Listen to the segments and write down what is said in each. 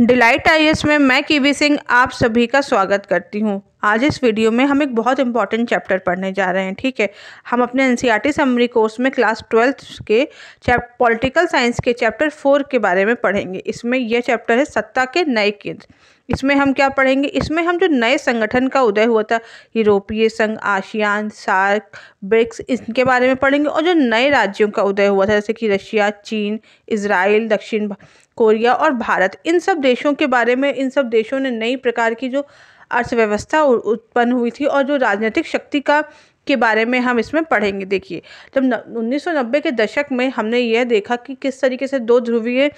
delight आई में मैं kiwi Singh आप सभी का स्वागत करती हूँ आज इस वीडियो में हम एक बहुत इंपॉर्टेंट चैप्टर पढ़ने जा रहे हैं ठीक है हम अपने एन सी समरी कोर्स में क्लास ट्वेल्थ के चैप पॉलिटिकल साइंस के चैप्टर फोर के बारे में पढ़ेंगे इसमें यह चैप्टर है सत्ता के नए केंद्र इसमें हम क्या पढ़ेंगे इसमें हम जो नए संगठन का उदय हुआ था यूरोपीय संघ आशियान सार्क ब्रिक्स इनके बारे में पढ़ेंगे और जो नए राज्यों का उदय हुआ था जैसे कि रशिया चीन इसराइल दक्षिण कोरिया और भारत इन सब देशों के बारे में इन सब देशों ने नई प्रकार की जो अर्थव्यवस्था उत्पन्न हुई थी और जो राजनीतिक शक्ति का के बारे में हम इसमें पढ़ेंगे देखिए जब उन्नीस के दशक में हमने यह देखा कि किस तरीके से दो ध्रुवीय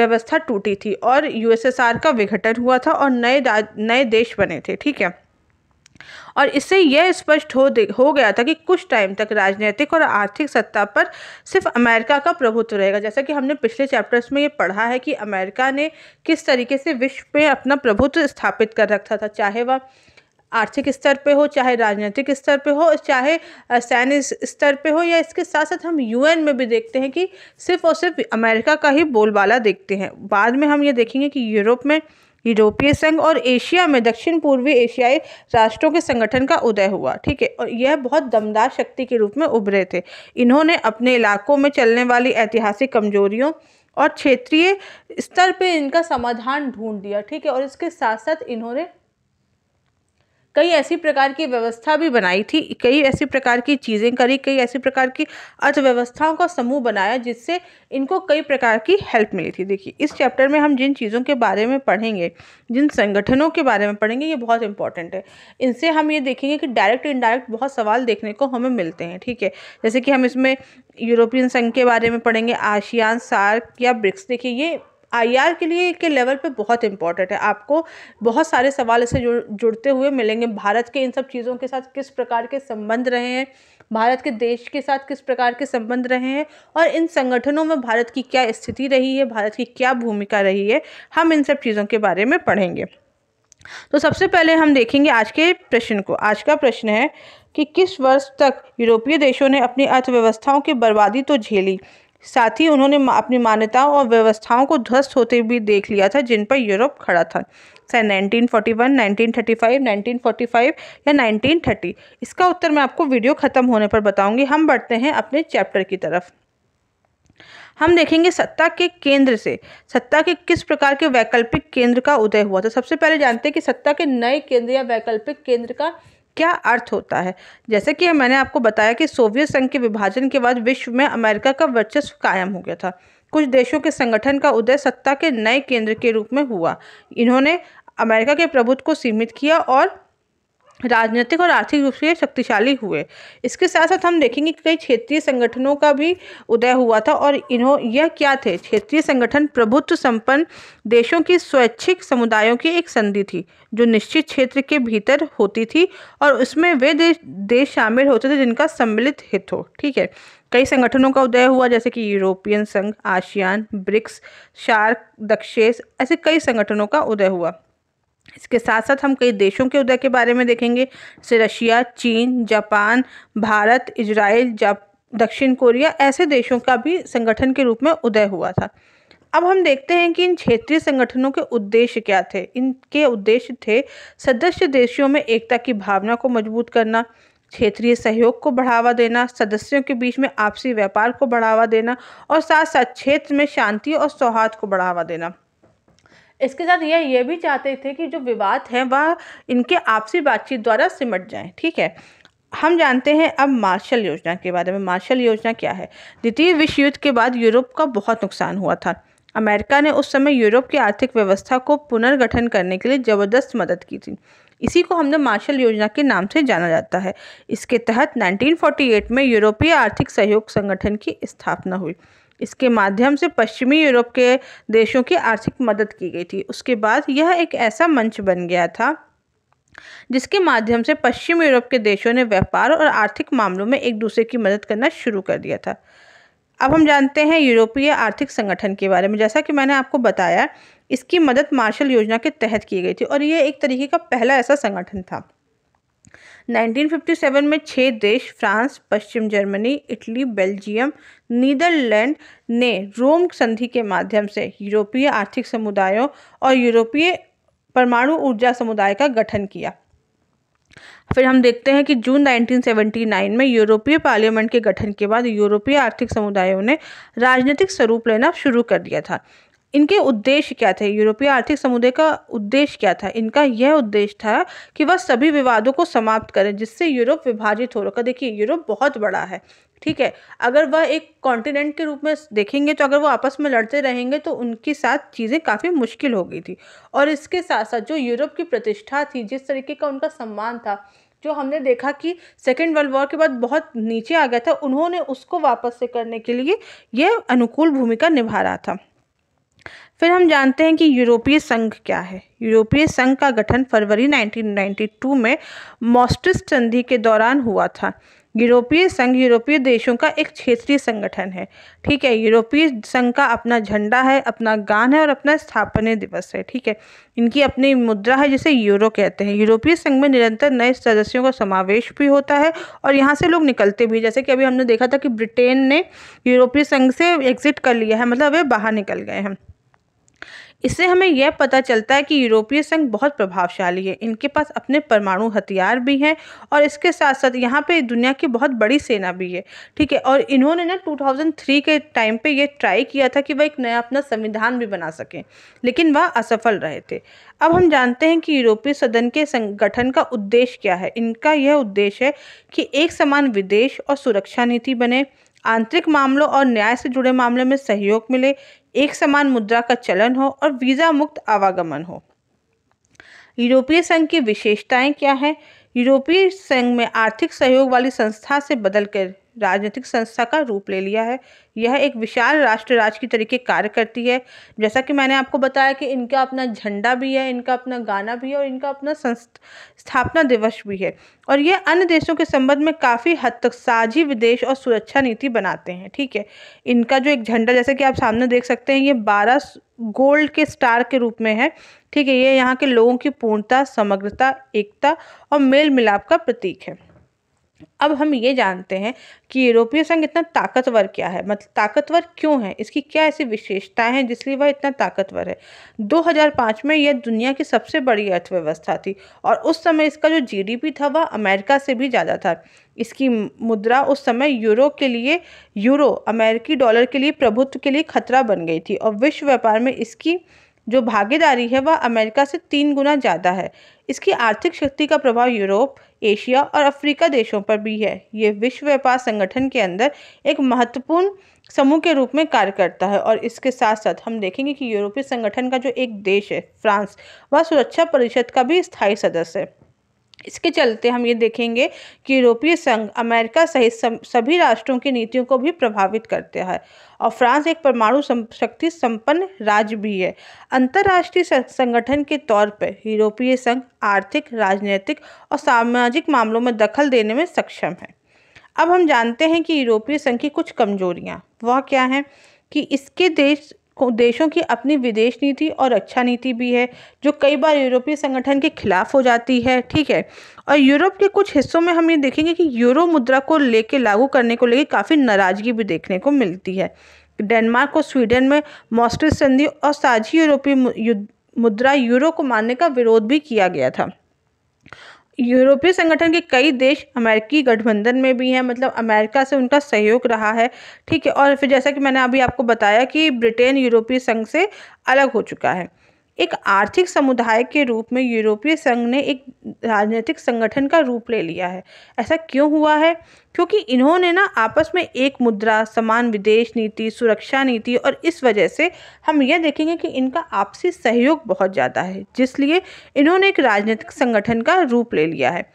व्यवस्था टूटी थी और यूएसएसआर का विघटन हुआ था और नए नए देश बने थे ठीक है और इससे यह स्पष्ट हो हो गया था कि कुछ टाइम तक राजनीतिक और आर्थिक सत्ता पर सिर्फ अमेरिका का प्रभुत्व रहेगा जैसा कि हमने पिछले चैप्टर्स में ये पढ़ा है कि अमेरिका ने किस तरीके से विश्व में अपना प्रभुत्व स्थापित कर रखा था चाहे वह आर्थिक स्तर पे हो चाहे राजनीतिक स्तर पे हो चाहे सैन्य स्तर पे हो या इसके साथ साथ हम यूएन में भी देखते हैं कि सिर्फ और सिर्फ अमेरिका का ही बोलबाला देखते हैं बाद में हम ये देखेंगे कि यूरोप में यूरोपीय संघ और एशिया में दक्षिण पूर्वी एशियाई राष्ट्रों के संगठन का उदय हुआ ठीक है और यह बहुत दमदार शक्ति के रूप में उभरे थे इन्होंने अपने इलाकों में चलने वाली ऐतिहासिक कमजोरियों और क्षेत्रीय स्तर पे इनका समाधान ढूंढ दिया ठीक है और इसके साथ साथ इन्होंने कई ऐसी प्रकार की व्यवस्था भी बनाई थी कई ऐसी प्रकार की चीज़ें करी कई ऐसी प्रकार की अर्थव्यवस्थाओं का समूह बनाया जिससे इनको कई प्रकार की हेल्प मिली थी देखिए इस चैप्टर में हम जिन चीज़ों के बारे में पढ़ेंगे जिन संगठनों के बारे में पढ़ेंगे ये बहुत इंपॉर्टेंट है इनसे हम ये देखेंगे कि डायरेक्ट इनडायरेक्ट बहुत सवाल देखने को हमें मिलते हैं ठीक है जैसे कि हम इसमें यूरोपियन संघ के बारे में पढ़ेंगे आशियान सार्क या ब्रिक्स देखिए ये आईआर के लिए के लेवल पे बहुत इंपॉर्टेंट है आपको बहुत सारे सवाल इससे जुड़ जुड़ते हुए मिलेंगे भारत के इन सब चीज़ों के साथ किस प्रकार के संबंध रहे हैं भारत के देश के साथ किस प्रकार के संबंध रहे हैं और इन संगठनों में भारत की क्या स्थिति रही है भारत की क्या भूमिका रही है हम इन सब चीज़ों के बारे में पढ़ेंगे तो सबसे पहले हम देखेंगे आज के प्रश्न को आज का प्रश्न है कि किस वर्ष तक यूरोपीय देशों ने अपनी अर्थव्यवस्थाओं की बर्बादी तो झेली साथ ही उन्होंने अपनी मान्यताओं और व्यवस्थाओं को ध्वस्त होते भी देख लिया था जिन पर यूरोप खड़ा था सन 1941, 1935, 1945 या 1930 इसका उत्तर मैं आपको वीडियो ख़त्म होने पर बताऊंगी हम बढ़ते हैं अपने चैप्टर की तरफ हम देखेंगे सत्ता के केंद्र से सत्ता के किस प्रकार के वैकल्पिक केंद्र का उदय हुआ था सबसे पहले जानते हैं कि सत्ता के नए केंद्र या वैकल्पिक केंद्र का क्या अर्थ होता है जैसे कि मैंने आपको बताया कि सोवियत संघ के विभाजन के बाद विश्व में अमेरिका का वर्चस्व कायम हो गया था कुछ देशों के संगठन का उदय सत्ता के नए केंद्र के रूप में हुआ इन्होंने अमेरिका के प्रभुत्व को सीमित किया और राजनीतिक और आर्थिक रूप से शक्तिशाली हुए इसके साथ साथ हम देखेंगे कि कई क्षेत्रीय संगठनों का भी उदय हुआ था और इन्हों यह क्या थे क्षेत्रीय संगठन प्रभुत्व संपन्न देशों की स्वैच्छिक समुदायों की एक संधि थी जो निश्चित क्षेत्र के भीतर होती थी और उसमें वे देश देश शामिल होते थे जिनका सम्मिलित हित हो ठीक है कई संगठनों का उदय हुआ जैसे कि यूरोपियन संघ आशियान ब्रिक्स शार्क दक्षेस ऐसे कई संगठनों का उदय हुआ इसके साथ साथ हम कई देशों के उदय के बारे में देखेंगे जैसे रशिया चीन जापान भारत इजराइल जाप दक्षिण कोरिया ऐसे देशों का भी संगठन के रूप में उदय हुआ था अब हम देखते हैं कि इन क्षेत्रीय संगठनों के उद्देश्य क्या थे इनके उद्देश्य थे सदस्य देशों में एकता की भावना को मजबूत करना क्षेत्रीय सहयोग को बढ़ावा देना सदस्यों के बीच में आपसी व्यापार को बढ़ावा देना और साथ साथ क्षेत्र में शांति और सौहार्द को बढ़ावा देना इसके साथ यह ये भी चाहते थे कि जो विवाद हैं वह इनके आपसी बातचीत द्वारा सिमट जाएं ठीक है हम जानते हैं अब मार्शल योजना के बारे में मार्शल योजना क्या है द्वितीय विश्व युद्ध के बाद यूरोप का बहुत नुकसान हुआ था अमेरिका ने उस समय यूरोप की आर्थिक व्यवस्था को पुनर्गठन करने के लिए ज़बरदस्त मदद की थी इसी को हमने मार्शल योजना के नाम से जाना जाता है इसके तहत 1948 में यूरोपीय आर्थिक सहयोग संगठन की स्थापना हुई इसके माध्यम से पश्चिमी यूरोप के देशों की आर्थिक मदद की गई थी उसके बाद यह एक ऐसा मंच बन गया था जिसके माध्यम से पश्चिम यूरोप के देशों ने व्यापार और आर्थिक मामलों में एक दूसरे की मदद करना शुरू कर दिया था अब हम जानते हैं यूरोपीय आर्थिक संगठन के बारे में जैसा कि मैंने आपको बताया इसकी मदद मार्शल योजना के तहत की गई थी और ये एक तरीके का पहला ऐसा संगठन था 1957 में छह देश फ्रांस पश्चिम जर्मनी इटली बेल्जियम नीदरलैंड ने रोम संधि के माध्यम से यूरोपीय आर्थिक समुदायों और यूरोपीय परमाणु ऊर्जा समुदाय का गठन किया फिर हम देखते हैं कि जून 1979 में यूरोपीय पार्लियामेंट के गठन के बाद यूरोपीय आर्थिक समुदायों ने राजनीतिक स्वरूप लेना शुरू कर दिया था इनके उद्देश्य क्या थे यूरोपीय आर्थिक समुदाय का उद्देश्य क्या था इनका यह उद्देश्य था कि वह सभी विवादों को समाप्त करें जिससे यूरोप विभाजित हो रखा देखिए यूरोप बहुत बड़ा है ठीक है अगर वह एक कॉन्टिनेंट के रूप में देखेंगे तो अगर वो आपस में लड़ते रहेंगे तो उनके साथ चीज़ें काफ़ी मुश्किल हो गई थी और इसके साथ साथ जो यूरोप की प्रतिष्ठा थी जिस तरीके का उनका सम्मान था जो हमने देखा कि सेकेंड वर्ल्ड वॉर के बाद बहुत नीचे आ गया था उन्होंने उसको वापस से करने के लिए यह अनुकूल भूमिका निभा रहा था फिर हम जानते हैं कि यूरोपीय संघ क्या है यूरोपीय संघ का गठन फरवरी 1992 में मोस्टिस संधि के दौरान हुआ था यूरोपीय संघ यूरोपीय देशों का एक क्षेत्रीय संगठन है ठीक है यूरोपीय संघ का अपना झंडा है अपना गान है और अपना स्थापना दिवस है ठीक है इनकी अपनी मुद्रा है जिसे यूरो कहते हैं यूरोपीय संघ में निरंतर नए सदस्यों का समावेश भी होता है और यहाँ से लोग निकलते भी जैसे कि अभी हमने देखा था कि ब्रिटेन ने यूरोपीय संघ से एग्जिट कर लिया है मतलब वे बाहर निकल गए हैं इससे हमें यह पता चलता है कि यूरोपीय संघ बहुत प्रभावशाली है इनके पास अपने परमाणु हथियार भी हैं और इसके साथ साथ यहाँ पे दुनिया की बहुत बड़ी सेना भी है ठीक है और इन्होंने ना 2003 के टाइम पे ये ट्राई किया था कि वह एक नया अपना संविधान भी बना सकें लेकिन वह असफल रहे थे अब हम जानते हैं कि यूरोपीय सदन के संगठन का उद्देश्य क्या है इनका यह उद्देश्य है कि एक समान विदेश और सुरक्षा नीति बने आंतरिक मामलों और न्याय से जुड़े मामले में सहयोग मिले एक समान मुद्रा का चलन हो और वीज़ा मुक्त आवागमन हो यूरोपीय संघ की विशेषताएं क्या हैं यूरोपीय संघ में आर्थिक सहयोग वाली संस्था से बदलकर राजनीतिक संस्था का रूप ले लिया है यह एक विशाल राष्ट्र राज की तरीके कार्य करती है जैसा कि मैंने आपको बताया कि इनका अपना झंडा भी है इनका अपना गाना भी है और इनका अपना स्थापना दिवस भी है और यह अन्य देशों के संबंध में काफ़ी हद तक साझी विदेश और सुरक्षा नीति बनाते हैं ठीक है इनका जो एक झंडा जैसे कि आप सामने देख सकते हैं ये बारह गोल्ड के स्टार के रूप में है ठीक है ये यहाँ के लोगों की पूर्णता समग्रता एकता और मेल मिलाप का प्रतीक है अब हम ये जानते हैं कि यूरोपीय संघ इतना ताकतवर क्या है मतलब ताकतवर क्यों है इसकी क्या ऐसी विशेषताएं हैं जिसलिए वह इतना ताकतवर है 2005 में यह दुनिया की सबसे बड़ी अर्थव्यवस्था थी और उस समय इसका जो जीडीपी था वह अमेरिका से भी ज़्यादा था इसकी मुद्रा उस समय यूरो के लिए यूरो अमेरिकी डॉलर के लिए प्रभुत्व के लिए खतरा बन गई थी और विश्व व्यापार में इसकी जो भागीदारी है वह अमेरिका से तीन गुना ज़्यादा है इसकी आर्थिक शक्ति का प्रभाव यूरोप एशिया और अफ्रीका देशों पर भी है ये विश्व व्यापार संगठन के अंदर एक महत्वपूर्ण समूह के रूप में कार्य करता है और इसके साथ साथ हम देखेंगे कि यूरोपीय संगठन का जो एक देश है फ्रांस वह सुरक्षा परिषद का भी स्थायी सदस्य है इसके चलते हम ये देखेंगे कि यूरोपीय संघ अमेरिका सहित सभी राष्ट्रों की नीतियों को भी प्रभावित करते हैं और फ्रांस एक परमाणु शक्ति संपन्न राज्य भी है अंतर्राष्ट्रीय संगठन के तौर पर यूरोपीय संघ आर्थिक राजनीतिक और सामाजिक मामलों में दखल देने में सक्षम है अब हम जानते हैं कि यूरोपीय संघ की कुछ कमजोरियाँ वह क्या हैं कि इसके देश देशों की अपनी विदेश नीति और रक्षा नीति भी है जो कई बार यूरोपीय संगठन के खिलाफ हो जाती है ठीक है और यूरोप के कुछ हिस्सों में हम ये देखेंगे कि यूरो मुद्रा को लेके लागू करने को लेके काफ़ी नाराजगी भी देखने को मिलती है डेनमार्क और स्वीडन में मॉस्ट्रिक संधि और साझी यूरोपीय मुद्रा यूरो को मानने का विरोध भी किया गया था यूरोपीय संगठन के कई देश अमेरिकी गठबंधन में भी हैं मतलब अमेरिका से उनका सहयोग रहा है ठीक है और फिर जैसा कि मैंने अभी आपको बताया कि ब्रिटेन यूरोपीय संघ से अलग हो चुका है एक आर्थिक समुदाय के रूप में यूरोपीय संघ ने एक राजनीतिक संगठन का रूप ले लिया है ऐसा क्यों हुआ है क्योंकि इन्होंने ना आपस में एक मुद्रा समान विदेश नीति सुरक्षा नीति और इस वजह से हम यह देखेंगे कि इनका आपसी सहयोग बहुत ज़्यादा है जिसलिए इन्होंने एक राजनीतिक संगठन का रूप ले लिया है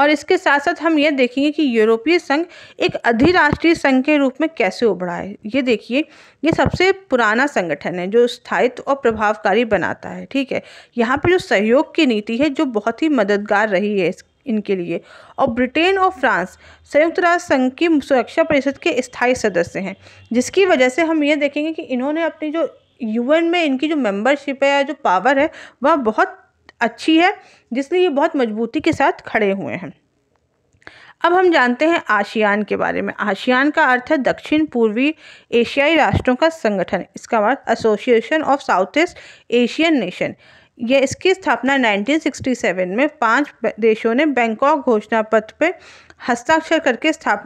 और इसके साथ साथ हम ये देखेंगे कि यूरोपीय संघ एक अधिराष्ट्रीय संघ के रूप में कैसे उभरा है ये देखिए ये सबसे पुराना संगठन है जो स्थायित्व और प्रभावकारी बनाता है ठीक है यहाँ पे जो सहयोग की नीति है जो बहुत ही मददगार रही है इनके लिए और ब्रिटेन और फ्रांस संयुक्त राष्ट्र संघ की सुरक्षा परिषद के स्थायी सदस्य हैं जिसकी वजह से हम ये देखेंगे कि इन्होंने अपनी जो यूएन में इनकी जो मेंबरशिप है या जो पावर है वह बहुत अच्छी है जिसलिए ये बहुत मजबूती के साथ खड़े हुए हैं अब हम जानते हैं आसियान के बारे में आसियान का अर्थ है दक्षिण पूर्वी एशियाई राष्ट्रों का संगठन इसका अर्थ association of South East Asian nation यह इसकी स्थापना 1967 में पांच देशों ने बैंकॉक घोषणा पत्र पर हस्ताक्षर करके स्थाप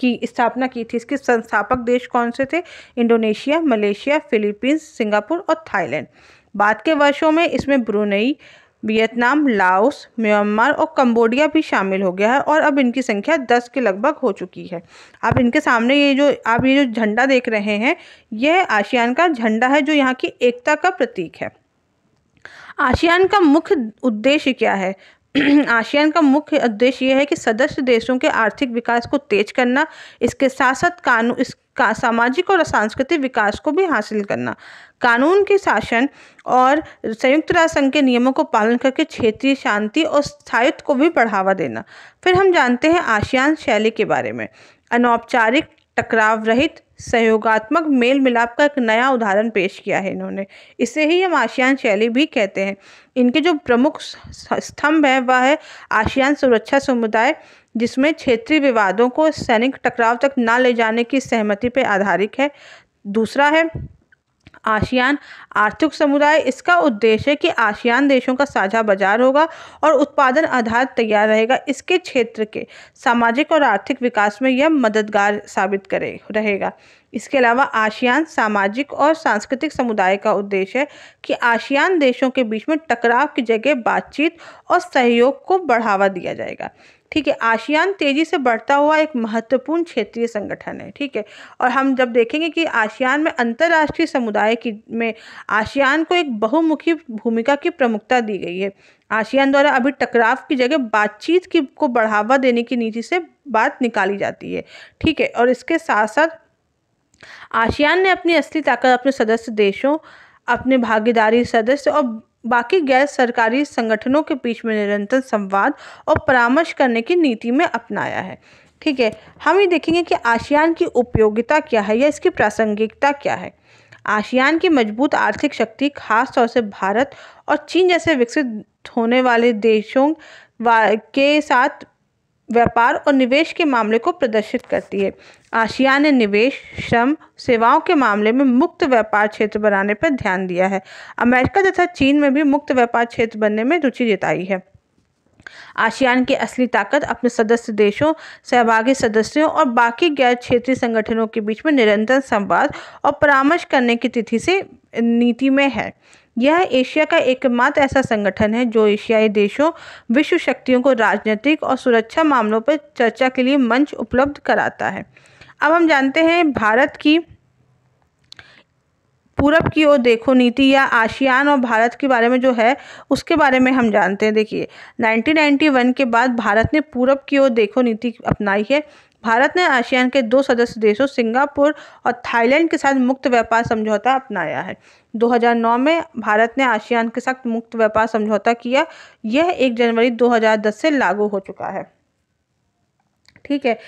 की स्थापना की थी इसके संस्थापक देश कौन से थे इंडोनेशिया मलेशिया फिलीपींस सिंगापुर और थाईलैंड बाद के वर्षों में इसमें ब्रुनेई वियतनाम लाओस म्यांमार और कंबोडिया भी शामिल हो गया है और अब इनकी संख्या दस के लगभग हो चुकी है आप इनके सामने ये जो आप ये जो झंडा देख रहे हैं यह आसियान का झंडा है जो यहाँ की एकता का प्रतीक है आसियान का मुख्य उद्देश्य क्या है आसियान का मुख्य उद्देश्य यह है कि सदस्य देशों के आर्थिक विकास को तेज करना इसके साथ साथ कानून इस का सामाजिक और सांस्कृतिक विकास को भी हासिल करना कानून के शासन और संयुक्त राष्ट्र संघ के नियमों को पालन करके क्षेत्रीय शांति और स्थायित्व को भी बढ़ावा देना फिर हम जानते हैं आसियान शैली के बारे में अनौपचारिक टकराव रहित सहयोगात्मक मेल मिलाप का एक नया उदाहरण पेश किया है इन्होंने इसे ही हम आसियान शैली भी कहते हैं इनके जो प्रमुख स्तंभ हैं वह है आसियान सुरक्षा समुदाय जिसमें क्षेत्रीय विवादों को सैनिक टकराव तक ना ले जाने की सहमति पर आधारित है दूसरा है आशियान आर्थिक समुदाय इसका उद्देश्य है कि आसियान देशों का साझा बाजार होगा और उत्पादन आधार तैयार रहेगा इसके क्षेत्र के सामाजिक और आर्थिक विकास में यह मददगार साबित करे रहेगा इसके अलावा आसियान सामाजिक और सांस्कृतिक समुदाय का उद्देश्य है कि आशियान देशों के बीच में टकराव की जगह बातचीत और सहयोग को बढ़ावा दिया जाएगा ठीक है आसियान तेज़ी से बढ़ता हुआ एक महत्वपूर्ण क्षेत्रीय संगठन है ठीक है और हम जब देखेंगे कि आसियान में अंतर्राष्ट्रीय समुदाय की में आसियान को एक बहुमुखी भूमिका की प्रमुखता दी गई है आसियान द्वारा अभी टकराव की जगह बातचीत की को बढ़ावा देने की नीति से बात निकाली जाती है ठीक है और इसके साथ साथ आसियान ने अपनी असली ताकत अपने सदस्य देशों अपने भागीदारी सदस्य और बाकी गैर सरकारी संगठनों के बीच में निरंतर संवाद और परामर्श करने की नीति में अपनाया है ठीक है हम ये देखेंगे कि आसियान की उपयोगिता क्या है या इसकी प्रासंगिकता क्या है आसियान की मजबूत आर्थिक शक्ति खास तौर से भारत और चीन जैसे विकसित होने वाले देशों के साथ व्यापार और निवेश के मामले को प्रदर्शित करती है आसियान ने निवेश श्रम सेवाओं के मामले में मुक्त व्यापार क्षेत्र बनाने पर ध्यान दिया है अमेरिका तथा चीन में भी मुक्त व्यापार क्षेत्र बनने में रुचि जताई है आसियान की असली ताकत अपने सदस्य देशों सहभागी सदस्यों और बाकी गैर क्षेत्रीय संगठनों के बीच में निरंतर संवाद और परामर्श करने की तिथि से नीति में है यह एशिया का एकमात्र ऐसा संगठन है जो एशियाई देशों विश्व शक्तियों को राजनीतिक और सुरक्षा मामलों पर चर्चा के लिए मंच उपलब्ध कराता है अब हम जानते हैं भारत की पूरब की ओर देखो नीति या आसियान और भारत के बारे में जो है उसके बारे में हम जानते हैं देखिए 1991 के बाद भारत ने पूरब की ओर देखो नीति अपनाई है भारत ने आसियान के दो सदस्य देशों सिंगापुर और थाईलैंड के साथ मुक्त व्यापार समझौता अपनाया है 2009 में भारत ने आसियान के साथ मुक्त व्यापार समझौता किया यह 1 जनवरी 2010 से लागू हो चुका है ठीक है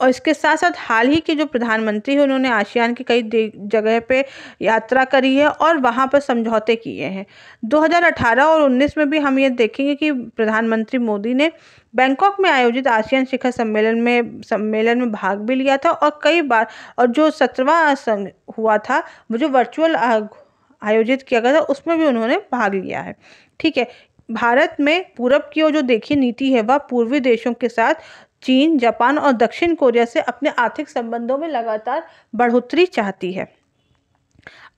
और इसके साथ साथ हाल ही के जो प्रधानमंत्री हैं उन्होंने आसियान की कई जगह पे यात्रा करी है और वहाँ पर समझौते किए हैं 2018 और 19 में भी हम ये देखेंगे कि प्रधानमंत्री मोदी ने बैंकॉक में आयोजित आसियान शिखर सम्मेलन में सम्मेलन में भाग भी लिया था और कई बार और जो सत्रवा हुआ था वो जो वर्चुअल आयोजित किया गया था उसमें भी उन्होंने भाग लिया है ठीक है भारत में पूरब की ओर जो देखी नीति है वह पूर्वी देशों के साथ चीन जापान और दक्षिण कोरिया से अपने आर्थिक संबंधों में लगातार बढ़ोतरी चाहती है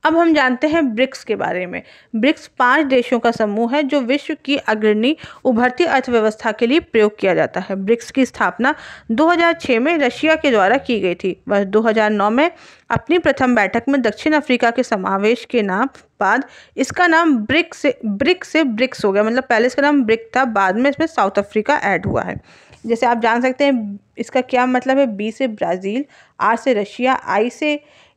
अब हम जानते हैं ब्रिक्स के बारे में ब्रिक्स पांच देशों का समूह है जो विश्व की अग्रणी उभरती अर्थव्यवस्था के लिए प्रयोग किया जाता है ब्रिक्स की स्थापना 2006 में रशिया के द्वारा की गई थी वर्ष 2009 में अपनी प्रथम बैठक में दक्षिण अफ्रीका के समावेश के नाम बाद इसका नाम ब्रिक्स से ब्रिक्स से ब्रिक्स हो गया मतलब पहले इसका नाम ब्रिक था बाद में इसमें साउथ अफ्रीका ऐड हुआ है जैसे आप जान सकते हैं इसका क्या मतलब है बी से ब्राज़ील आर से रशिया आई से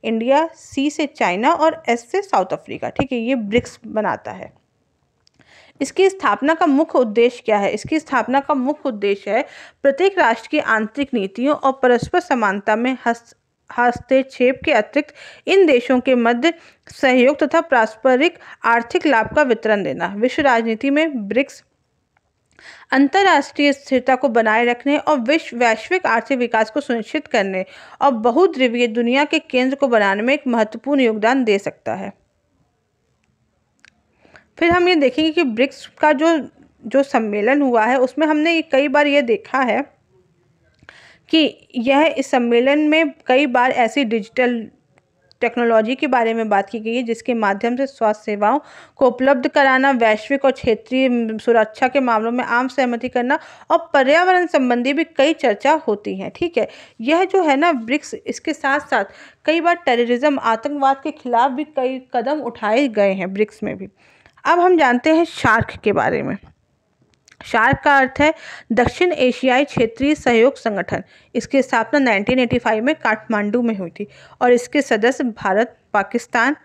इंडिया सी से चाइना और एस से साउथ अफ्रीका ठीक है ये ब्रिक्स बनाता है इसकी स्थापना का मुख्य उद्देश्य क्या है इसकी स्थापना का मुख्य उद्देश्य है प्रत्येक राष्ट्र की आंतरिक नीतियों और परस्पर समानता में हस्त हस्तक्षेप के अतिरिक्त इन देशों के मध्य सहयोग तथा पारस्परिक आर्थिक लाभ का वितरण देना विश्व राजनीति में ब्रिक्स अंतर्राष्ट्रीय स्थिरता को बनाए रखने और विश्व वैश्विक आर्थिक विकास को सुनिश्चित करने और बहुध्रुवीय दुनिया के केंद्र को बनाने में एक महत्वपूर्ण योगदान दे सकता है फिर हम ये देखेंगे कि ब्रिक्स का जो जो सम्मेलन हुआ है उसमें हमने कई बार ये देखा है कि यह इस सम्मेलन में कई बार ऐसी डिजिटल टेक्नोलॉजी के बारे में बात की गई है जिसके माध्यम से स्वास्थ्य सेवाओं को उपलब्ध कराना वैश्विक और क्षेत्रीय सुरक्षा के मामलों में आम सहमति करना और पर्यावरण संबंधी भी कई चर्चा होती है ठीक है यह जो है ना ब्रिक्स इसके साथ साथ कई बार टेररिज्म आतंकवाद के खिलाफ भी कई कदम उठाए गए हैं ब्रिक्स में भी अब हम जानते हैं शार्क के बारे में शार्क का अर्थ है दक्षिण एशियाई क्षेत्रीय सहयोग संगठन इसकी स्थापना 1985 में काठमांडू में हुई थी और इसके सदस्य भारत पाकिस्तान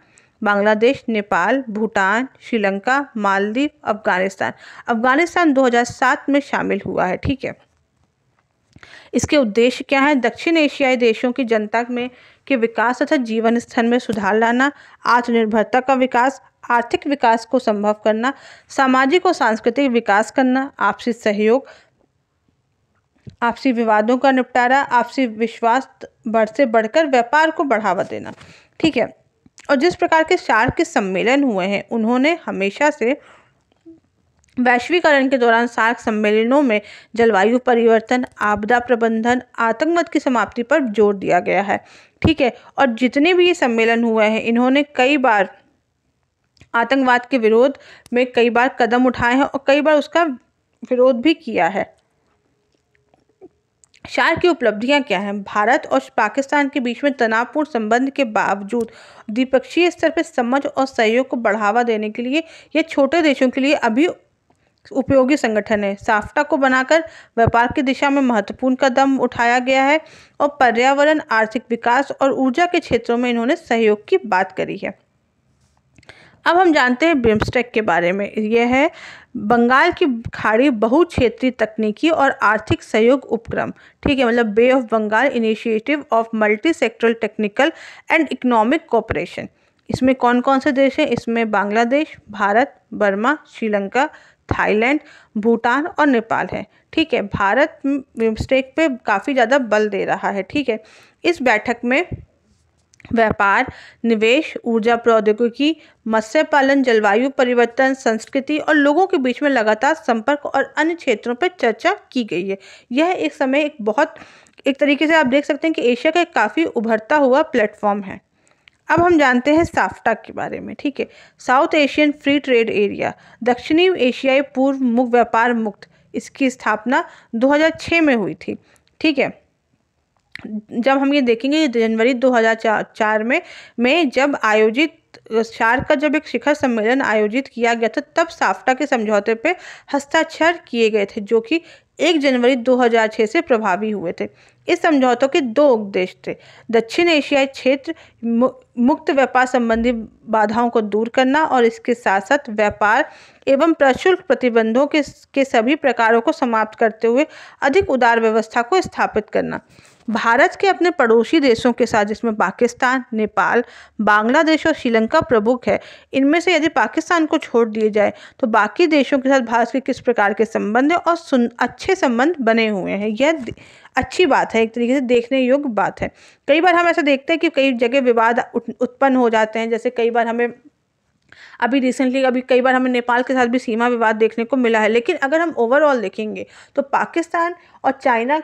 बांग्लादेश नेपाल भूटान श्रीलंका मालदीव अफगानिस्तान अफगानिस्तान 2007 में शामिल हुआ है ठीक है इसके उद्देश्य क्या है दक्षिण एशियाई देशों की जनता में के विकास तथा जीवन स्तर में सुधार लाना आत्मनिर्भरता का विकास आर्थिक विकास को संभव करना सामाजिक और सांस्कृतिक विकास करना आपसी सहयोग आपसी विवादों का निपटारा आपसी विश्वास बढ़ से बढ़कर व्यापार को बढ़ावा देना ठीक है और जिस प्रकार के शार्क के सम्मेलन हुए हैं उन्होंने हमेशा से वैश्वीकरण के दौरान सार्क सम्मेलनों में जलवायु परिवर्तन आपदा प्रबंधन आतंकवाद की समाप्ति पर जोर दिया गया है ठीक है और जितने भी ये सम्मेलन हुए हैं इन्होंने कई बार आतंकवाद के विरोध में कई बार कदम उठाए हैं और कई बार उसका विरोध भी किया है शार की उपलब्धियां क्या हैं भारत और पाकिस्तान के बीच में तनावपूर्ण संबंध के बावजूद द्विपक्षीय स्तर पर समझ और सहयोग को बढ़ावा देने के लिए यह छोटे देशों के लिए अभी उपयोगी संगठन है साफ्टा को बनाकर व्यापार की दिशा में महत्वपूर्ण कदम उठाया गया है और पर्यावरण आर्थिक विकास और ऊर्जा के क्षेत्रों में इन्होंने सहयोग की बात करी है अब हम जानते हैं बिम्स्टेक के बारे में यह है बंगाल की खाड़ी बहु क्षेत्रीय तकनीकी और आर्थिक सहयोग उपक्रम ठीक है मतलब Bay of Bengal initiative of multi sectoral technical and economic cooperation इसमें कौन कौन से देश हैं इसमें बांग्लादेश भारत बर्मा श्रीलंका थाईलैंड भूटान और नेपाल है ठीक है भारत बिम्स्टेक पे काफ़ी ज़्यादा बल दे रहा है ठीक है इस बैठक में व्यापार निवेश ऊर्जा प्रौद्योगिकी मत्स्य पालन जलवायु परिवर्तन संस्कृति और लोगों के बीच में लगातार संपर्क और अन्य क्षेत्रों पर चर्चा की गई है यह एक समय एक बहुत एक तरीके से आप देख सकते हैं कि एशिया का एक काफ़ी उभरता हुआ प्लेटफॉर्म है अब हम जानते हैं साफ्टा के बारे में ठीक है South Asian free trade area दक्षिणी एशियाई पूर्व मुक्त व्यापार मुक्त इसकी स्थापना 2006 में हुई थी ठीक है जब हम ये देखेंगे जनवरी 2004 में में जब आयोजित शार का जब एक शिखर सम्मेलन आयोजित किया गया था तब साफ्टा के समझौते पे हस्ताक्षर किए गए थे जो कि एक जनवरी 2006 से प्रभावी हुए थे इस समझौतों के दो उद्देश्य थे दक्षिण एशियाई क्षेत्र मुक्त व्यापार संबंधी बाधाओं को दूर करना और इसके साथ साथ व्यापार एवं प्रशुल्क प्रतिबंधों के के सभी प्रकारों को समाप्त करते हुए अधिक उदार व्यवस्था को स्थापित करना भारत के अपने पड़ोसी देशों के साथ जिसमें पाकिस्तान नेपाल बांग्लादेश और श्रीलंका प्रमुख है इनमें से यदि पाकिस्तान को छोड़ दिए जाए तो बाकी देशों के साथ भारत के किस प्रकार के संबंध है और सुन अच्छे संबंध बने हुए हैं यह अच्छी बात है एक तरीके से देखने योग्य बात है कई बार हम ऐसा देखते हैं कि कई जगह विवाद उत्पन्न हो जाते हैं जैसे कई बार हमें अभी रिसेंटली अभी कई बार हमें नेपाल के साथ भी सीमा विवाद देखने को मिला है लेकिन अगर हम ओवरऑल देखेंगे तो पाकिस्तान और चाइना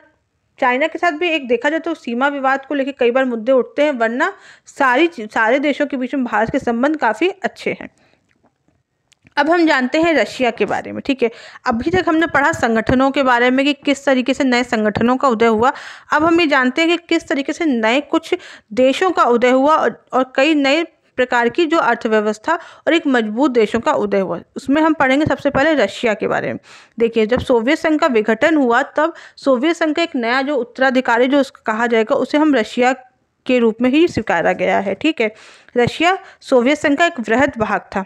चाइना के साथ भी एक देखा जाए तो सीमा विवाद को लेकर कई बार मुद्दे उठते हैं वरना सारी सारे देशों के बीच में भारत के संबंध काफ़ी अच्छे हैं अब हम जानते हैं रशिया के बारे में ठीक है अभी तक हमने पढ़ा संगठनों के बारे में कि किस तरीके से नए संगठनों का उदय हुआ अब हम ये जानते हैं कि किस तरीके से नए कुछ देशों का उदय हुआ और, और कई नए प्रकार की जो अर्थव्यवस्था और एक मजबूत देशों का उदय हुआ उसमें हम पढ़ेंगे सबसे पहले रशिया के बारे में देखिए जब सोवियत संघ का विघटन हुआ तब सोवियत संघ का एक नया जो उत्तराधिकारी जो कहा जाएगा उसे हम रशिया के रूप में ही स्वीकारा गया है ठीक है रशिया सोवियत संघ का एक वृहद भाग था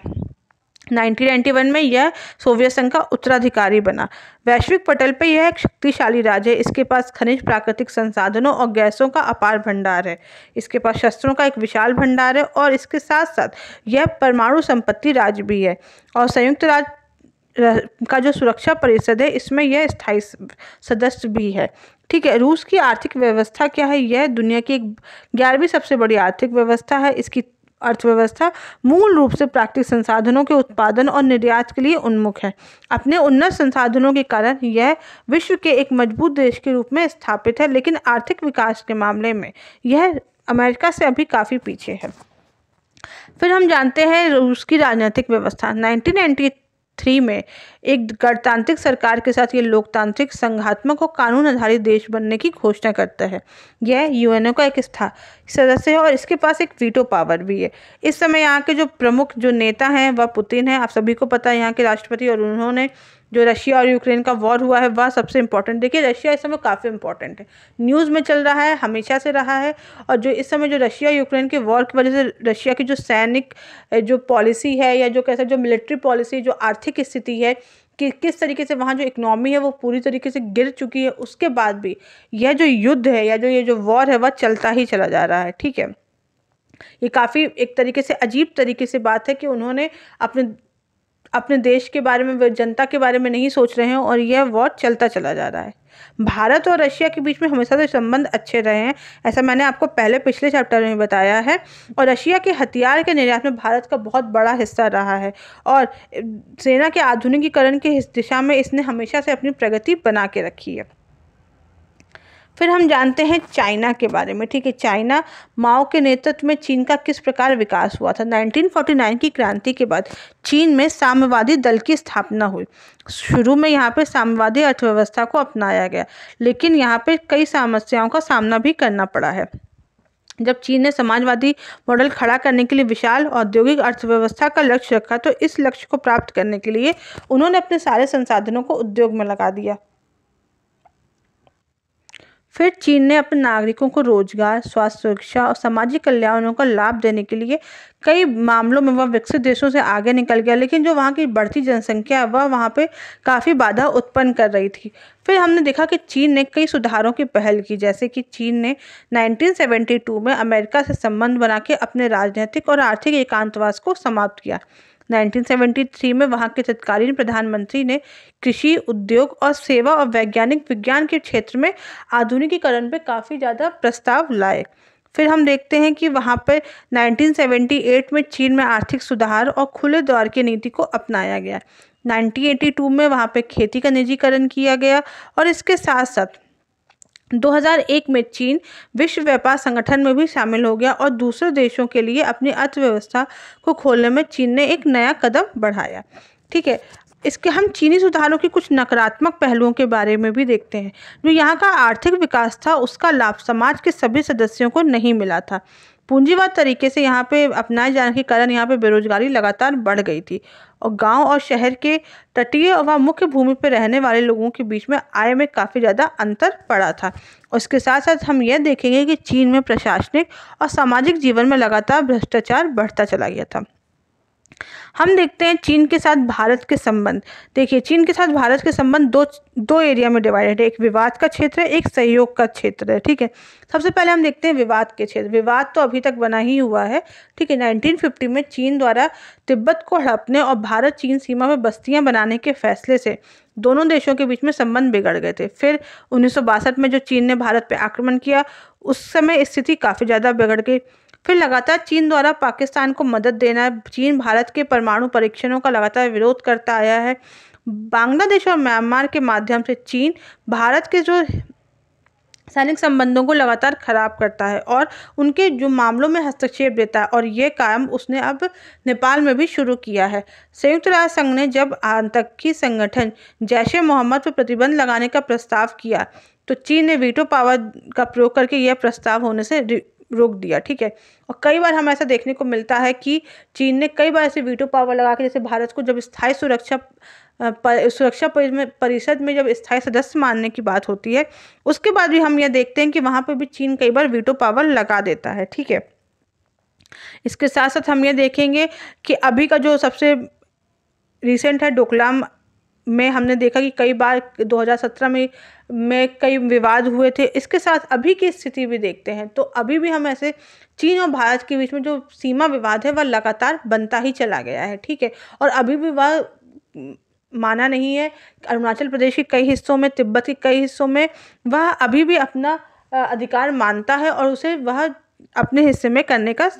1991 में यह सोवियत संघ का उत्तराधिकारी बना वैश्विक पटल पर यह एक शक्तिशाली राज्य है इसके पास खनिज प्राकृतिक संसाधनों और गैसों का अपार भंडार है इसके पास शस्त्रों का एक विशाल भंडार है और इसके साथ साथ यह परमाणु संपत्ति राज्य भी है और संयुक्त राज्य का जो सुरक्षा परिषद है इसमें यह स्थायी सदस्य भी है ठीक है रूस की आर्थिक व्यवस्था क्या है यह दुनिया की एक ग्यारहवीं सबसे बड़ी आर्थिक व्यवस्था है इसकी अर्थव्यवस्था मूल रूप से प्राकृतिक संसाधनों के उत्पादन और निर्यात के लिए उन्मुख है अपने उन्नत संसाधनों के कारण यह विश्व के एक मजबूत देश के रूप में स्थापित है लेकिन आर्थिक विकास के मामले में यह अमेरिका से अभी काफ़ी पीछे है फिर हम जानते हैं रूस की राजनीतिक व्यवस्था 1993 थ्री में एक गणतांत्रिक सरकार के साथ ये लोकतांत्रिक संघात्मक और कानून आधारित देश बनने की घोषणा करता है यह यूएनओ का एक स्था सदस्य है और इसके पास एक वीटो पावर भी है इस समय यहाँ के जो प्रमुख जो नेता हैं वह पुतिन हैं आप सभी को पता है यहाँ के राष्ट्रपति और उन्होंने जो रशिया और यूक्रेन का वॉर हुआ है वह सबसे इंपॉर्टेंट देखिए रशिया इस समय काफ़ी इंपॉर्टेंट है न्यूज़ में चल रहा है हमेशा से रहा है और जो इस समय जो रशिया यूक्रेन के वॉर की वजह से रशिया की जो सैनिक जो पॉलिसी है या जो कैसा जो मिलिट्री पॉलिसी जो आर्थिक स्थिति है कि किस तरीके से वहाँ जो इकनॉमी है वो पूरी तरीके से गिर चुकी है उसके बाद भी यह जो युद्ध है या जो ये जो वॉर है वह चलता ही चला जा रहा है ठीक है ये काफ़ी एक तरीके से अजीब तरीके से बात है कि उन्होंने अपने अपने देश के बारे में जनता के बारे में नहीं सोच रहे हैं और यह वॉर चलता चला जा रहा है भारत और रशिया के बीच में हमेशा से संबंध अच्छे रहे हैं ऐसा मैंने आपको पहले पिछले चैप्टर में बताया है और रशिया के हथियार के निर्यात में भारत का बहुत बड़ा हिस्सा रहा है और सेना के आधुनिकीकरण के दिशा में इसने हमेशा से अपनी प्रगति बना के रखी है फिर हम जानते हैं चाइना के बारे में ठीक है चाइना माओ के नेतृत्व में चीन का किस प्रकार विकास हुआ था 1949 की क्रांति के बाद चीन में साम्यवादी दल की स्थापना हुई शुरू में यहाँ पे साम्यवादी अर्थव्यवस्था को अपनाया गया लेकिन यहाँ पे कई समस्याओं का सामना भी करना पड़ा है जब चीन ने समाजवादी मॉडल खड़ा करने के लिए विशाल औद्योगिक अर्थव्यवस्था का लक्ष्य रखा तो इस लक्ष्य को प्राप्त करने के लिए उन्होंने अपने सारे संसाधनों को उद्योग में लगा दिया फिर चीन ने अपने नागरिकों को रोजगार स्वास्थ्य सुरक्षा और सामाजिक कल्याणों का लाभ देने के लिए कई मामलों में वह विकसित देशों से आगे निकल गया लेकिन जो वहाँ की बढ़ती जनसंख्या है वह वहाँ पर काफ़ी बाधा उत्पन्न कर रही थी फिर हमने देखा कि चीन ने कई सुधारों की पहल की जैसे कि चीन ने 1972 में अमेरिका से संबंध बना के अपने राजनीतिक और आर्थिक एकांतवास को समाप्त किया 1973 में वहां के तत्कालीन प्रधानमंत्री ने कृषि उद्योग और सेवा और वैज्ञानिक विज्ञान के क्षेत्र में आधुनिकीकरण पर काफ़ी ज़्यादा प्रस्ताव लाए फिर हम देखते हैं कि वहाँ पर 1978 में चीन में आर्थिक सुधार और खुले द्वार की नीति को अपनाया गया 1982 में वहाँ पर खेती का निजीकरण किया गया और इसके साथ साथ 2001 में चीन विश्व व्यापार संगठन में भी शामिल हो गया और दूसरे देशों के लिए अपनी अर्थव्यवस्था को खोलने में चीन ने एक नया कदम बढ़ाया ठीक है इसके हम चीनी सुधारों के कुछ नकारात्मक पहलुओं के बारे में भी देखते हैं जो यहाँ का आर्थिक विकास था उसका लाभ समाज के सभी सदस्यों को नहीं मिला था पूंजीवाद तरीके से यहाँ पे अपनाए जाने के कारण यहाँ पे बेरोजगारी लगातार बढ़ गई थी और गांव और शहर के तटीय व मुख्य भूमि पर रहने वाले लोगों के बीच में आय में काफ़ी ज़्यादा अंतर पड़ा था उसके साथ साथ हम यह देखेंगे कि चीन में प्रशासनिक और सामाजिक जीवन में लगातार भ्रष्टाचार बढ़ता चला गया था हम देखते हैं चीन के साथ भारत के संबंध देखिए चीन के साथ भारत के संबंध दो दो एरिया में डिवाइडेड है एक विवाद का क्षेत्र है एक सहयोग का क्षेत्र है ठीक है सबसे पहले हम देखते हैं विवाद के क्षेत्र विवाद तो अभी तक बना ही हुआ है ठीक है 1950 में चीन द्वारा तिब्बत को हड़पने और भारत चीन सीमा में बस्तियाँ बनाने के फैसले से दोनों देशों के बीच में संबंध बिगड़ गए थे फिर उन्नीस में जो चीन ने भारत पर आक्रमण किया उस समय स्थिति काफ़ी ज़्यादा बिगड़ गई फिर लगातार चीन द्वारा पाकिस्तान को मदद देना चीन भारत के परमाणु परीक्षणों का लगातार विरोध करता आया है बांग्लादेश और म्यांमार के माध्यम से चीन भारत के जो सैनिक संबंधों को लगातार ख़राब करता है और उनके जो मामलों में हस्तक्षेप देता है और ये काम उसने अब नेपाल में भी शुरू किया है संयुक्त राष्ट्र संघ ने जब आतंकी संगठन जैश ए मोहम्मद पर प्रतिबंध लगाने का प्रस्ताव किया तो चीन ने वीटो पावर का प्रयोग करके यह प्रस्ताव होने से रोक दिया ठीक है और कई बार हम ऐसा देखने को मिलता है कि चीन ने कई बार ऐसे वीटो पावर लगा के जैसे भारत को जब स्थायी सुरक्षा पर, सुरक्षा परिषद में जब स्थायी सदस्य मानने की बात होती है उसके बाद भी हम यह देखते हैं कि वहाँ पर भी चीन कई बार वीटो पावर लगा देता है ठीक है इसके साथ साथ हम ये देखेंगे कि अभी का जो सबसे रिसेंट है डोकलाम में हमने देखा कि कई बार 2017 में में कई विवाद हुए थे इसके साथ अभी की स्थिति भी देखते हैं तो अभी भी हम ऐसे चीन और भारत के बीच में जो सीमा विवाद है वह लगातार बनता ही चला गया है ठीक है और अभी भी वह माना नहीं है अरुणाचल प्रदेश के कई हिस्सों में तिब्बत के कई हिस्सों में वह अभी भी अपना अधिकार मानता है और उसे वह अपने हिस्से में करने का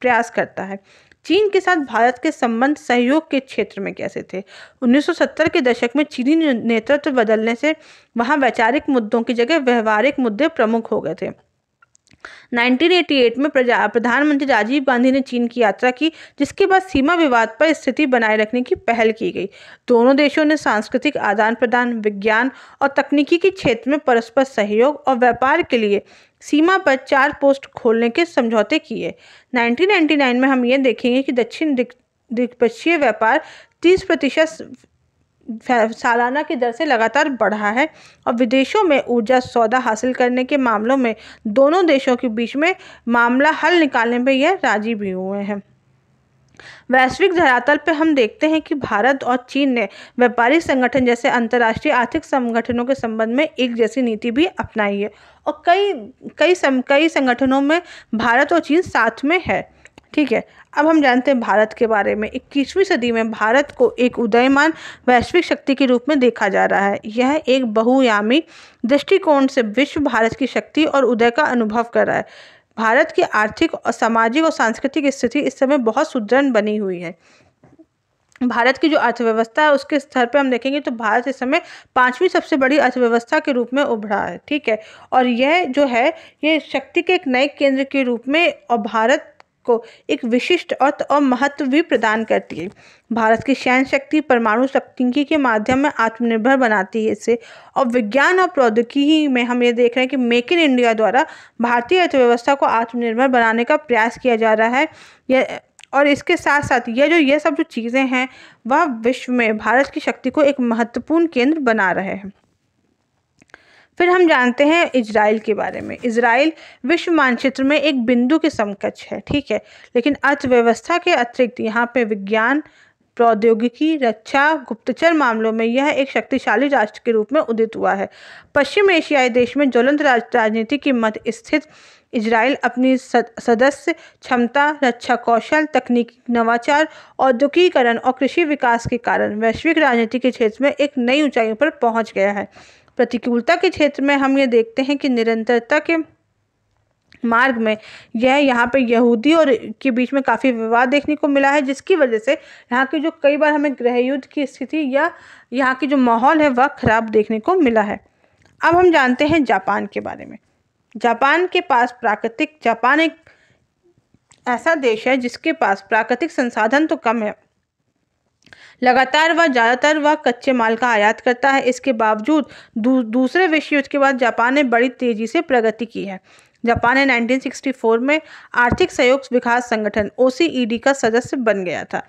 प्रयास करता है चीन के साथ भारत के संबंध सहयोग के क्षेत्र में कैसे थे 1970 के दशक में चीनी नेतृत्व बदलने से वहाँ वैचारिक मुद्दों की जगह व्यवहारिक मुद्दे प्रमुख हो गए थे 1988 में प्रधानमंत्री राजीव गांधी ने चीन की यात्रा की जिसके बाद सीमा विवाद पर स्थिति बनाए रखने की पहल की गई दोनों देशों ने सांस्कृतिक आदान प्रदान विज्ञान और तकनीकी के क्षेत्र में परस्पर सहयोग और व्यापार के लिए सीमा पर चार पोस्ट खोलने के समझौते किए 1999 में हम ये देखेंगे कि दक्षिण द्विपक्षीय व्यापार 30 प्रतिशत सालाना की दर से लगातार बढ़ा है और विदेशों में ऊर्जा सौदा हासिल करने के मामलों में दोनों देशों के बीच में मामला हल निकालने में यह राजी भी हुए हैं वैश्विक धरातल पर हम देखते हैं कि भारत और चीन ने व्यापारिक संगठन जैसे अंतर्राष्ट्रीय आर्थिक संगठनों के संबंध में एक जैसी नीति भी अपनाई है और कई कई सम, कई संगठनों में भारत और चीन साथ में है ठीक है अब हम जानते हैं भारत के बारे में इक्कीसवीं सदी में भारत को एक उदयमान वैश्विक शक्ति के रूप में देखा जा रहा है यह एक बहुयामी दृष्टिकोण से विश्व भारत की शक्ति और उदय का अनुभव कर रहा है भारत की आर्थिक और सामाजिक और सांस्कृतिक स्थिति इस समय बहुत सुदृढ़ बनी हुई है भारत की जो अर्थव्यवस्था है उसके स्तर पर हम देखेंगे तो भारत इस समय पांचवी सबसे बड़ी अर्थव्यवस्था के रूप में उभरा है ठीक है और यह जो है ये शक्ति के एक नए केंद्र के रूप में और भारत को एक विशिष्ट अर्थ और महत्व भी प्रदान करती है भारत की सैन्य शक्ति परमाणु शक्ति के माध्यम में आत्मनिर्भर बनाती है इसे और विज्ञान और प्रौद्योगिकी में हम ये देख रहे हैं कि मेक इन इंडिया द्वारा भारतीय अर्थव्यवस्था को आत्मनिर्भर बनाने का प्रयास किया जा रहा है यह और इसके साथ साथ यह जो ये सब जो चीज़ें हैं वह विश्व में भारत की शक्ति को एक महत्वपूर्ण केंद्र बना रहे हैं फिर हम जानते हैं इसराइल के बारे में इसराइल विश्व मानचित्र में एक बिंदु के समकक्ष है ठीक है लेकिन अर्थव्यवस्था के अतिरिक्त यहाँ पे विज्ञान प्रौद्योगिकी रक्षा गुप्तचर मामलों में यह एक शक्तिशाली राष्ट्र के रूप में उदित हुआ है पश्चिम एशियाई देश में ज्वलंत राज, राजनीति की मत स्थित इसराइल अपनी सदस्य क्षमता रक्षा कौशल तकनीकी नवाचार औद्योगिकीकरण और कृषि विकास के कारण वैश्विक राजनीति के क्षेत्र में एक नई ऊंचाइयों पर पहुंच गया है प्रतिकूलता के क्षेत्र में हम ये देखते हैं कि निरंतरता के मार्ग में यह यहाँ पे यहूदी और के बीच में काफ़ी विवाद देखने को मिला है जिसकी वजह से यहाँ की जो कई बार हमें गृह युद्ध की स्थिति या यहाँ की जो माहौल है वह खराब देखने को मिला है अब हम जानते हैं जापान के बारे में जापान के पास प्राकृतिक जापान एक ऐसा देश है जिसके पास प्राकृतिक संसाधन तो कम है लगातार वह ज़्यादातर वह कच्चे माल का आयात करता है इसके बावजूद दू, दूसरे विश्व युद्ध के बाद जापान ने बड़ी तेज़ी से प्रगति की है जापान ने 1964 में आर्थिक सहयोग विकास संगठन ओ का सदस्य बन गया था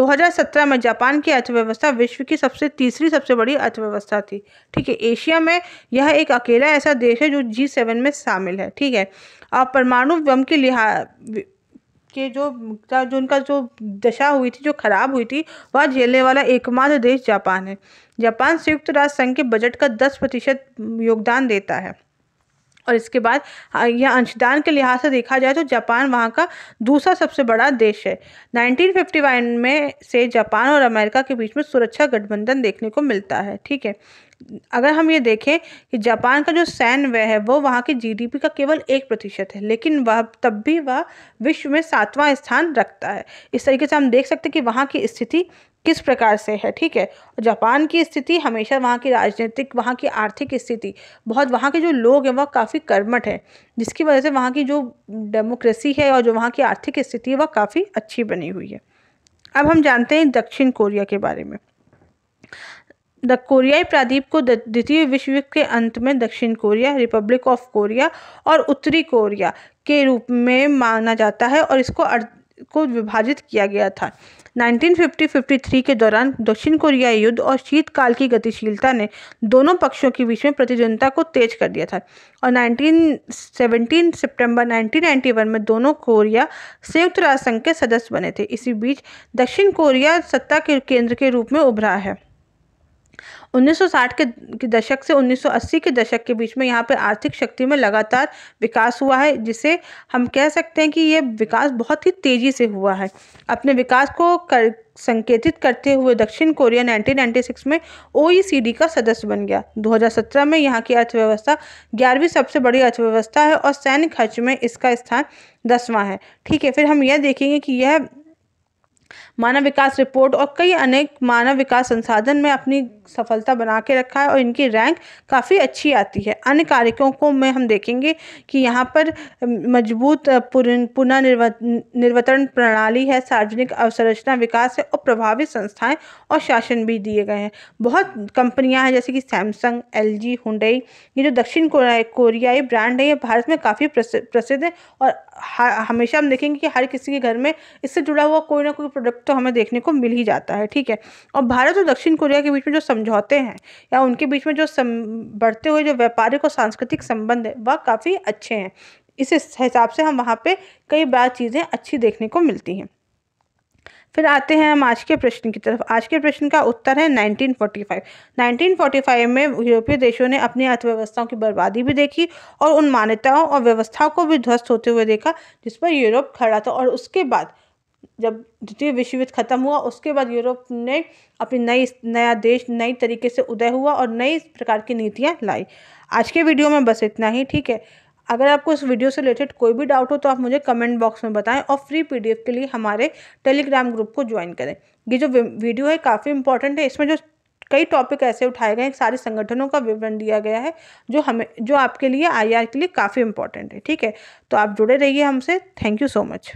2017 में जापान की अर्थव्यवस्था विश्व की सबसे तीसरी सबसे बड़ी अर्थव्यवस्था थी ठीक है एशिया में यह एक अकेला ऐसा देश है जो जी में शामिल है ठीक है अब परमाणु बम के लिहाज के जो जो उनका जो दशा हुई थी जो खराब हुई थी वह झेलने वाला एकमात्र देश जापान है जापान संयुक्त राष्ट्र संघ के बजट का दस प्रतिशत योगदान देता है और इसके बाद यह अंशदान के लिहाज से देखा जाए तो जापान वहाँ का दूसरा सबसे बड़ा देश है 1951 में से जापान और अमेरिका के बीच में सुरक्षा गठबंधन देखने को मिलता है ठीक है अगर हम ये देखें कि जापान का जो सैन्य व्यय है वो वहाँ के जीडीपी का केवल एक प्रतिशत है लेकिन वह तब भी वह विश्व में सातवां स्थान रखता है इस तरीके से हम देख सकते हैं कि वहाँ की स्थिति किस प्रकार से है ठीक है जापान की स्थिति हमेशा वहाँ की राजनीतिक वहाँ की आर्थिक स्थिति बहुत वहाँ के जो लोग हैं वह काफ़ी कर्मठ है जिसकी वजह से वहाँ की जो डेमोक्रेसी है और जो वहाँ की आर्थिक स्थिति है वह काफ़ी अच्छी बनी हुई है अब हम जानते हैं दक्षिण कोरिया के बारे में द कोरियाई प्रादीप को द्वितीय विश्व युद्ध के अंत में दक्षिण कोरिया रिपब्लिक ऑफ कोरिया और उत्तरी कोरिया के रूप में माना जाता है और इसको को विभाजित किया गया था 1950-53 के दौरान दक्षिण कोरियाई युद्ध और शीतकाल की गतिशीलता ने दोनों पक्षों के बीच में प्रतिद्वंदता को तेज कर दिया था और 1917 सितंबर 1991 में दोनों कोरिया संयुक्त राष्ट्र संघ के सदस्य बने थे इसी बीच दक्षिण कोरिया सत्ता के केंद्र के रूप में उभरा है 1960 के के दशक से 1980 के दशक के बीच में यहाँ पर आर्थिक शक्ति में लगातार विकास हुआ है जिसे हम कह सकते हैं कि ये विकास बहुत ही तेज़ी से हुआ है अपने विकास को कर संकेतित करते हुए दक्षिण कोरिया 1996 में ओ का सदस्य बन गया 2017 में यहाँ की अर्थव्यवस्था ग्यारहवीं सबसे बड़ी अर्थव्यवस्था है और सैन्य खर्च में इसका स्थान दसवां है ठीक है फिर हम यह देखेंगे कि यह मानव विकास रिपोर्ट और कई अनेक मानव विकास संसाधन में अपनी सफलता बना के रखा है और इनकी रैंक काफ़ी अच्छी आती है अन्य कार्यक्रमों को में हम देखेंगे कि यहाँ पर मजबूत पुनः निर्वतरण प्रणाली है सार्वजनिक अवसंरचना विकास है और प्रभावित संस्थाएं और शासन भी दिए गए हैं बहुत कंपनियां हैं जैसे कि सैमसंग एल जी ये जो दक्षिण कोरियाई ब्रांड है ये भारत में काफ़ी प्रसिद्ध है और हमेशा हम देखेंगे कि हर किसी के घर में इससे जुड़ा हुआ कोई ना कोई प्रोडक्ट तो हमें देखने को मिल ही जाता है ठीक है और भारत और दक्षिण कोरिया के बीच में जो समझौते हैं या उनके बीच में जो बढ़ते हुए जो व्यापारिक और सांस्कृतिक संबंध है वह काफ़ी अच्छे हैं इस हिसाब से हम वहाँ पर कई बार चीज़ें अच्छी देखने को मिलती हैं फिर आते हैं हम आज के प्रश्न की तरफ आज के प्रश्न का उत्तर है 1945 1945 में यूरोपीय देशों ने अपनी अर्थव्यवस्थाओं की बर्बादी भी देखी और उन मान्यताओं और व्यवस्थाओं को भी ध्वस्त होते हुए देखा जिस पर यूरोप खड़ा था और उसके बाद जब द्वितीय विश्व युद्ध खत्म हुआ उसके बाद यूरोप ने अपनी नई नया देश नई तरीके से उदय हुआ और नई प्रकार की नीतियाँ लाई आज के वीडियो में बस इतना ही ठीक है अगर आपको इस वीडियो से रिलेटेड कोई भी डाउट हो तो आप मुझे कमेंट बॉक्स में बताएं और फ्री पीडीएफ के लिए हमारे टेलीग्राम ग्रुप को ज्वाइन करें ये जो वीडियो है काफ़ी इंपॉर्टेंट है इसमें जो कई टॉपिक ऐसे उठाए गए हैं सारे संगठनों का विवरण दिया गया है जो हमें जो आपके लिए आईआर के लिए काफ़ी इंपॉर्टेंट है ठीक है तो आप जुड़े रहिए हमसे थैंक यू सो मच